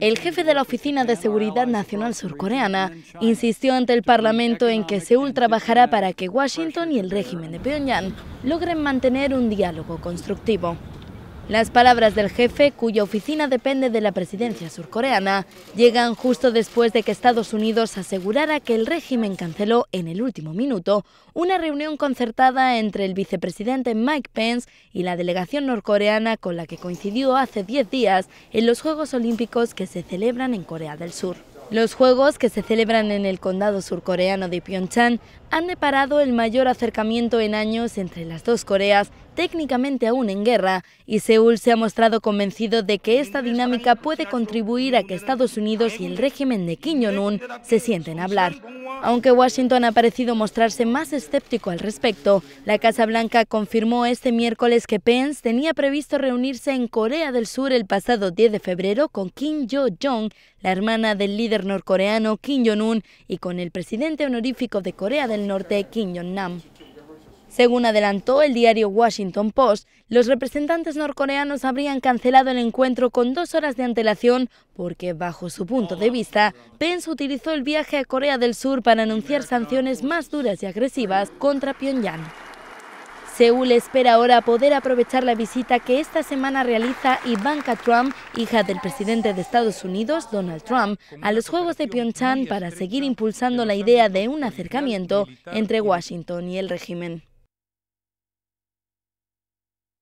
El jefe de la Oficina de Seguridad Nacional surcoreana insistió ante el Parlamento en que Seúl trabajará para que Washington y el régimen de Pyongyang logren mantener un diálogo constructivo. Las palabras del jefe, cuya oficina depende de la presidencia surcoreana, llegan justo después de que Estados Unidos asegurara que el régimen canceló en el último minuto una reunión concertada entre el vicepresidente Mike Pence y la delegación norcoreana con la que coincidió hace 10 días en los Juegos Olímpicos que se celebran en Corea del Sur. Los Juegos, que se celebran en el condado surcoreano de Pyeongchang, han deparado el mayor acercamiento en años entre las dos Coreas técnicamente aún en guerra, y Seúl se ha mostrado convencido de que esta dinámica puede contribuir a que Estados Unidos y el régimen de Kim Jong-un se sienten a hablar. Aunque Washington ha parecido mostrarse más escéptico al respecto, la Casa Blanca confirmó este miércoles que Pence tenía previsto reunirse en Corea del Sur el pasado 10 de febrero con Kim Yo-jong, la hermana del líder norcoreano Kim Jong-un, y con el presidente honorífico de Corea del Norte, Kim Jong-nam. Según adelantó el diario Washington Post, los representantes norcoreanos habrían cancelado el encuentro con dos horas de antelación porque, bajo su punto de vista, Pence utilizó el viaje a Corea del Sur para anunciar sanciones más duras y agresivas contra Pyongyang. Seúl espera ahora poder aprovechar la visita que esta semana realiza Ivanka Trump, hija del presidente de Estados Unidos, Donald Trump, a los Juegos de Pyeongchang para seguir impulsando la idea de un acercamiento entre Washington y el régimen.